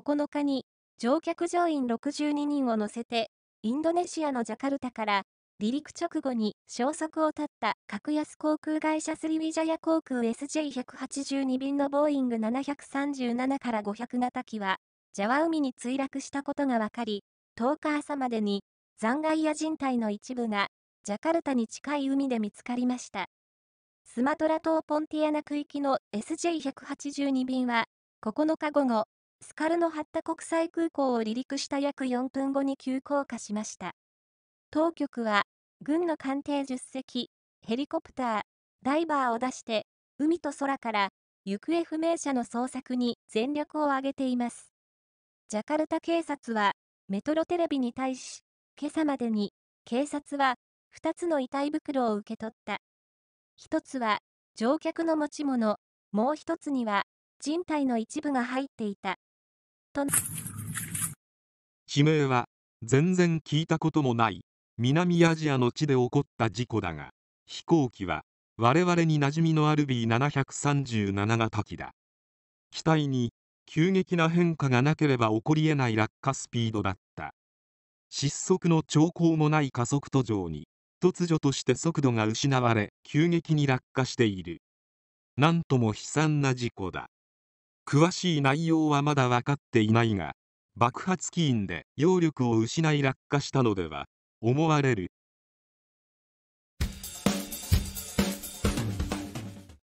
9日に乗客乗員62人を乗せてインドネシアのジャカルタから離陸直後に消息を絶った格安航空会社スリウィジャヤ航空 SJ182 便のボーイング737から500型機はジャワ海に墜落したことが分かり10日朝までに残骸や人体の一部がジャカルタに近い海で見つかりましたスマトラ島ポンティアナ区域の SJ182 便は9日午後スカルノハッタ国際空港を離陸した約4分後に急降下しました。当局は、軍の艦艇10隻、ヘリコプター、ダイバーを出して、海と空から行方不明者の捜索に全力を挙げています。ジャカルタ警察は、メトロテレビに対し、今朝までに、警察は、2つの遺体袋を受け取った。1つは、乗客の持ち物、もう1つには、人体の一部が入っていた。と悲鳴は全然聞いたこともない南アジアの地で起こった事故だが飛行機は我々に馴染みのある B737 型機だ機体に急激な変化がなければ起こりえない落下スピードだった失速の兆候もない加速途上に突如として速度が失われ急激に落下しているなんとも悲惨な事故だ詳しい内容はまだ分かっていないが爆発起因で揚力を失い落下したのでは思われる